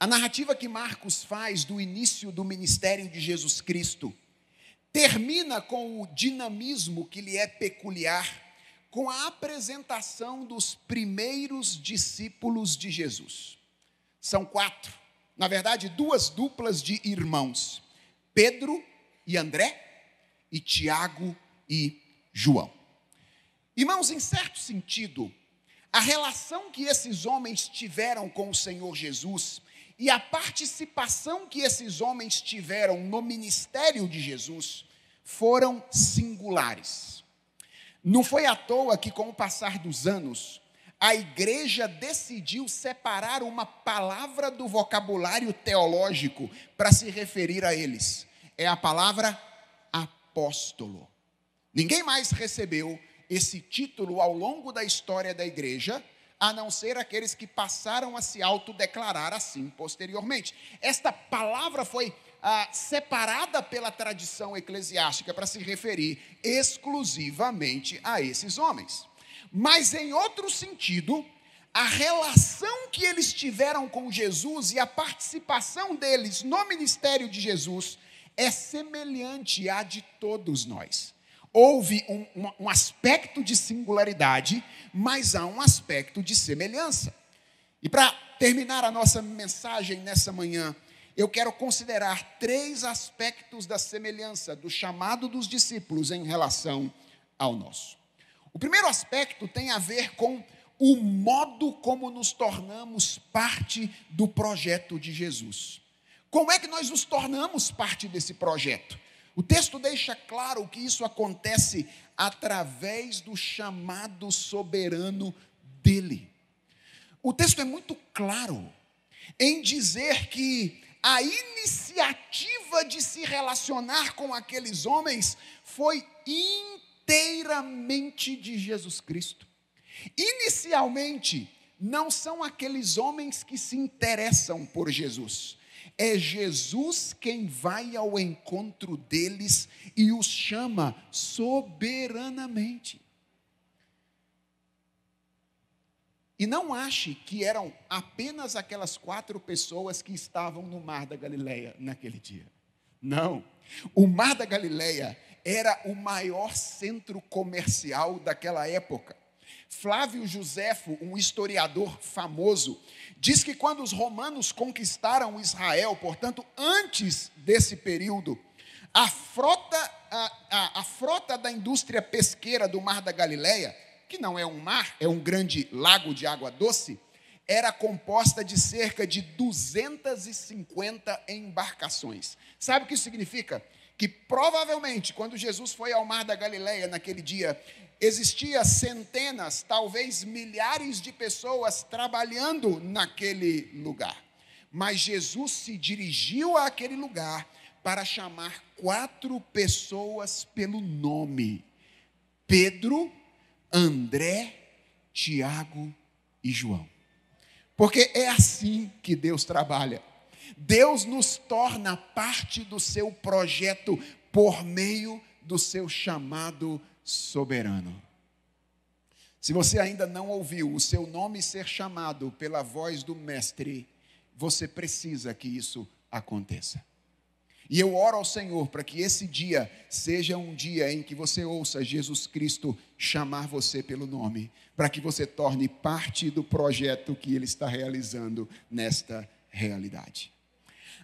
A narrativa que Marcos faz do início do ministério de Jesus Cristo termina com o dinamismo que lhe é peculiar, com a apresentação dos primeiros discípulos de Jesus. São quatro, na verdade, duas duplas de irmãos: Pedro e André, e Tiago e João. Irmãos, em certo sentido, a relação que esses homens tiveram com o Senhor Jesus e a participação que esses homens tiveram no ministério de Jesus foram singulares. Não foi à toa que, com o passar dos anos, a igreja decidiu separar uma palavra do vocabulário teológico para se referir a eles. É a palavra apóstolo. Ninguém mais recebeu esse título ao longo da história da igreja a não ser aqueles que passaram a se autodeclarar assim posteriormente. Esta palavra foi ah, separada pela tradição eclesiástica para se referir exclusivamente a esses homens. Mas, em outro sentido, a relação que eles tiveram com Jesus e a participação deles no ministério de Jesus é semelhante à de todos nós. Houve um, um, um aspecto de singularidade, mas há um aspecto de semelhança. E para terminar a nossa mensagem nessa manhã, eu quero considerar três aspectos da semelhança do chamado dos discípulos em relação ao nosso. O primeiro aspecto tem a ver com o modo como nos tornamos parte do projeto de Jesus. Como é que nós nos tornamos parte desse projeto? O texto deixa claro que isso acontece através do chamado soberano dele. O texto é muito claro em dizer que a iniciativa de se relacionar com aqueles homens foi inteiramente de Jesus Cristo. Inicialmente, não são aqueles homens que se interessam por Jesus, é Jesus quem vai ao encontro deles e os chama soberanamente. E não ache que eram apenas aquelas quatro pessoas que estavam no Mar da Galileia naquele dia. Não. O Mar da Galileia era o maior centro comercial daquela época. Flávio Joséfo, um historiador famoso, diz que quando os romanos conquistaram Israel, portanto, antes desse período, a frota, a, a, a frota da indústria pesqueira do Mar da Galileia, que não é um mar, é um grande lago de água doce, era composta de cerca de 250 embarcações. Sabe o que isso significa? que provavelmente, quando Jesus foi ao mar da Galileia naquele dia, existia centenas, talvez milhares de pessoas trabalhando naquele lugar. Mas Jesus se dirigiu àquele lugar para chamar quatro pessoas pelo nome: Pedro, André, Tiago e João. Porque é assim que Deus trabalha. Deus nos torna parte do seu projeto por meio do seu chamado soberano. Se você ainda não ouviu o seu nome ser chamado pela voz do Mestre, você precisa que isso aconteça. E eu oro ao Senhor para que esse dia seja um dia em que você ouça Jesus Cristo chamar você pelo nome, para que você torne parte do projeto que Ele está realizando nesta realidade.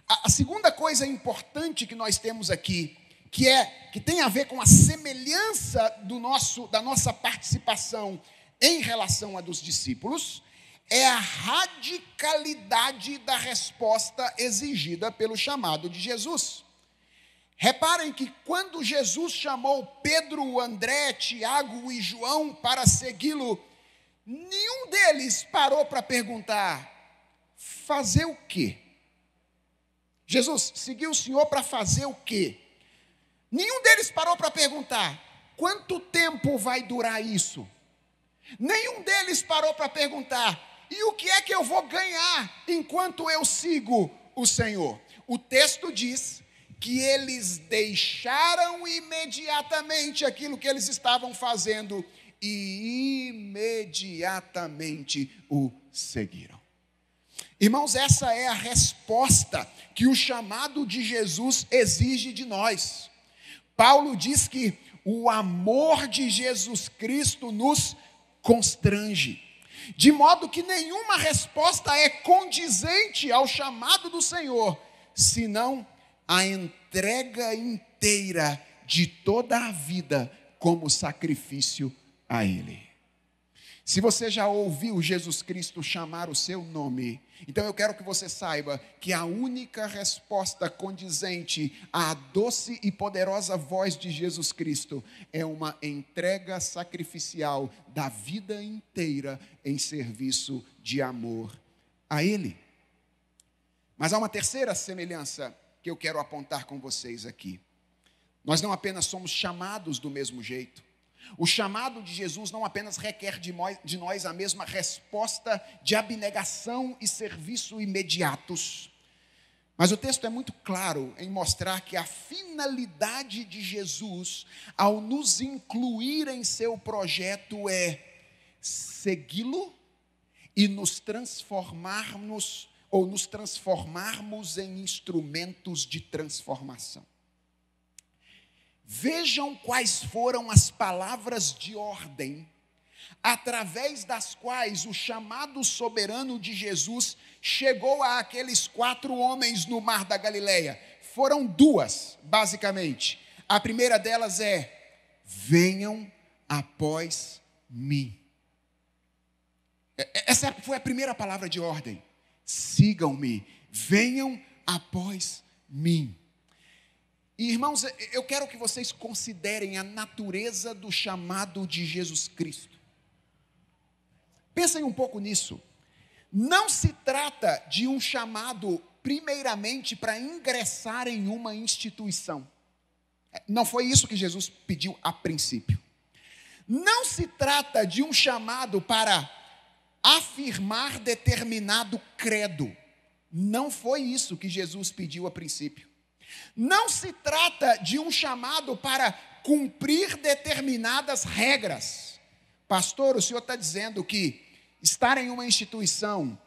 A, segunda coisa importante que nós temos aqui, que é que tem a ver com a semelhança do nosso da nossa participação em relação à dos discípulos, é a radicalidade da resposta exigida pelo chamado de Jesus. Reparem que quando Jesus chamou Pedro, André, Tiago e João para segui-lo, nenhum deles parou para perguntar: fazer o quê? Jesus seguiu o Senhor para fazer o quê? Nenhum deles parou para perguntar: quanto tempo vai durar isso? Nenhum deles parou para perguntar: e o que é que eu vou ganhar enquanto eu sigo o Senhor? O texto diz que eles deixaram imediatamente aquilo que eles estavam fazendo e imediatamente o seguiram. Irmãos, essa é a resposta que o chamado de Jesus exige de nós. Paulo diz que o amor de Jesus Cristo nos constrange, de modo que nenhuma resposta é condizente ao chamado do Senhor, senão a entrega inteira de toda a vida como sacrifício a Ele. Se você já ouviu Jesus Cristo chamar o seu nome, então eu quero que você saiba que a única resposta condizente à doce e poderosa voz de Jesus Cristo é uma entrega sacrificial da vida inteira em serviço de amor a Ele. Mas há uma terceira semelhança que eu quero apontar com vocês aqui. Nós não apenas somos chamados do mesmo jeito, o chamado de Jesus não apenas requer de nós a mesma resposta de abnegação e serviço imediatos, mas o texto é muito claro em mostrar que a finalidade de Jesus ao nos incluir em seu projeto é segui-lo e nos transformarmos ou nos transformarmos em instrumentos de transformação. Vejam quais foram as palavras de ordem através das quais o chamado soberano de Jesus chegou a aqueles quatro homens no mar da Galileia. Foram duas, basicamente. A primeira delas é: venham após mim. É, é, essa foi a primeira palavra de ordem. Sigam-me, venham após mim irmãos, eu quero que vocês considerem a natureza do chamado de Jesus Cristo. Pensem um pouco nisso. Não se trata de um chamado, primeiramente, para ingressar em uma instituição. É, não foi isso que Jesus pediu a princípio. Não se trata de um chamado para afirmar determinado credo. Não foi isso que Jesus pediu a princípio. Não se trata de um chamado para cumprir determinadas regras. Pastor, o senhor está dizendo que estar em uma instituição,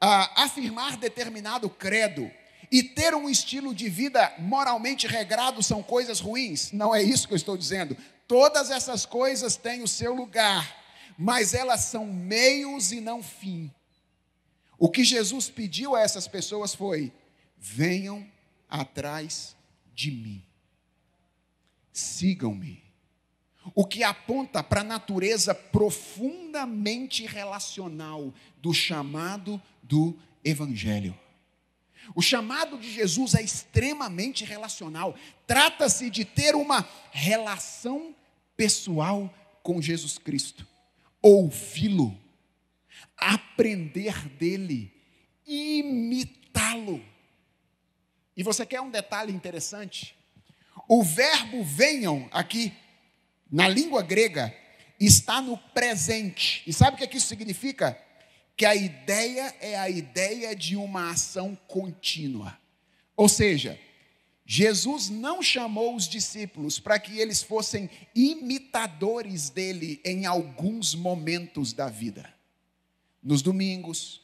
ah, afirmar determinado credo e ter um estilo de vida moralmente regrado são coisas ruins? Não é isso que eu estou dizendo. Todas essas coisas têm o seu lugar, mas elas são meios e não fim. O que Jesus pediu a essas pessoas foi: venham atrás de mim. Sigam-me. O que aponta para a natureza profundamente relacional do chamado do Evangelho. O chamado de Jesus é extremamente relacional. Trata-se de ter uma relação pessoal com Jesus Cristo, ouvi-lo, aprender dele, imitá-lo. E você quer um detalhe interessante? O verbo venham aqui, na língua grega, está no presente. E sabe o é que, isso significa? Que a ideia é a ideia de uma ação contínua. Ou seja, Jesus não chamou os discípulos para que eles fossem imitadores dele em alguns momentos da vida. Nos domingos,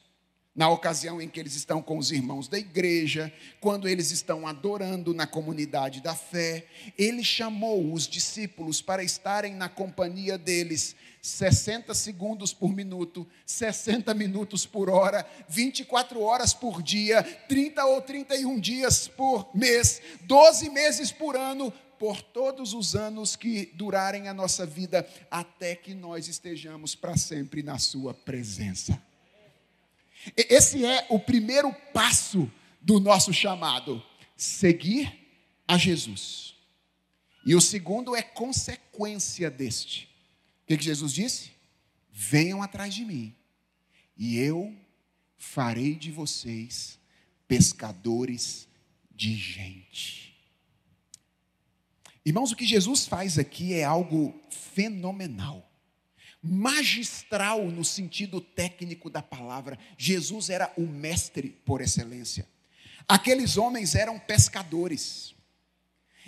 na ocasião em que eles estão com os irmãos da igreja, quando eles estão adorando na comunidade da fé, ele chamou os discípulos para estarem na companhia deles 60 segundos por minuto, 60 minutos por hora, 24 horas por dia, 30 ou 31 dias por mês, 12 meses por ano, por todos os anos que durarem a nossa vida, até que nós estejamos para sempre na Sua presença. Esse é o primeiro passo do nosso chamado: seguir a Jesus. E o segundo é consequência deste. O que, Jesus disse? Venham atrás de mim, e eu farei de vocês pescadores de gente. Irmãos, o que Jesus faz aqui é algo fenomenal magistral no sentido técnico da palavra. Jesus era o mestre por excelência. Aqueles homens eram pescadores.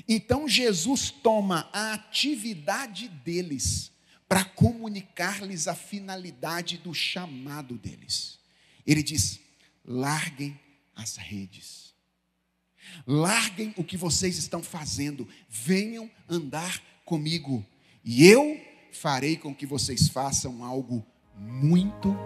Então Jesus toma a atividade deles para comunicar-lhes a finalidade do chamado deles. Ele diz: larguem as redes. Larguem o que vocês estão fazendo, venham andar comigo e eu farei com que vocês façam algo muito